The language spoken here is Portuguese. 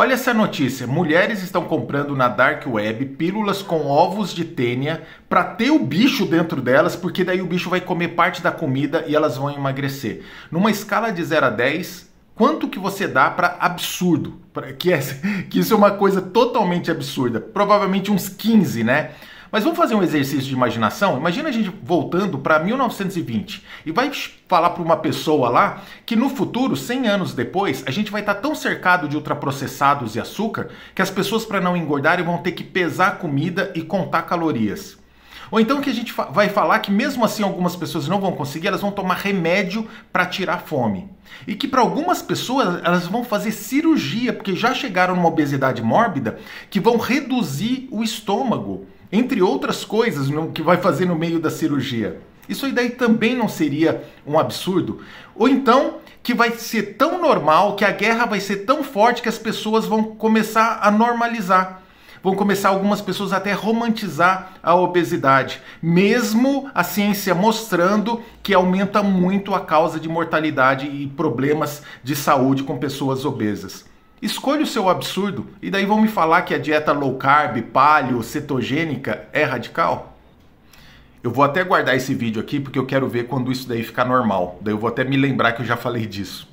Olha essa notícia: mulheres estão comprando na dark web pílulas com ovos de tênia para ter o bicho dentro delas, porque daí o bicho vai comer parte da comida e elas vão emagrecer. Numa escala de 0 a 10, quanto que você dá para absurdo? Pra, que, é, que isso é uma coisa totalmente absurda. Provavelmente uns 15, né? Mas vamos fazer um exercício de imaginação? Imagina a gente voltando para 1920 e vai falar para uma pessoa lá que no futuro, 100 anos depois, a gente vai estar tá tão cercado de ultraprocessados e açúcar que as pessoas, para não engordarem, vão ter que pesar comida e contar calorias. Ou então que a gente vai falar que mesmo assim algumas pessoas não vão conseguir, elas vão tomar remédio para tirar fome. E que para algumas pessoas elas vão fazer cirurgia, porque já chegaram numa obesidade mórbida, que vão reduzir o estômago entre outras coisas no, que vai fazer no meio da cirurgia. Isso aí daí também não seria um absurdo? Ou então que vai ser tão normal, que a guerra vai ser tão forte que as pessoas vão começar a normalizar. Vão começar algumas pessoas até romantizar a obesidade, mesmo a ciência mostrando que aumenta muito a causa de mortalidade e problemas de saúde com pessoas obesas. Escolha o seu absurdo e daí vão me falar que a dieta low carb, paleo, cetogênica é radical? Eu vou até guardar esse vídeo aqui porque eu quero ver quando isso daí ficar normal. Daí eu vou até me lembrar que eu já falei disso.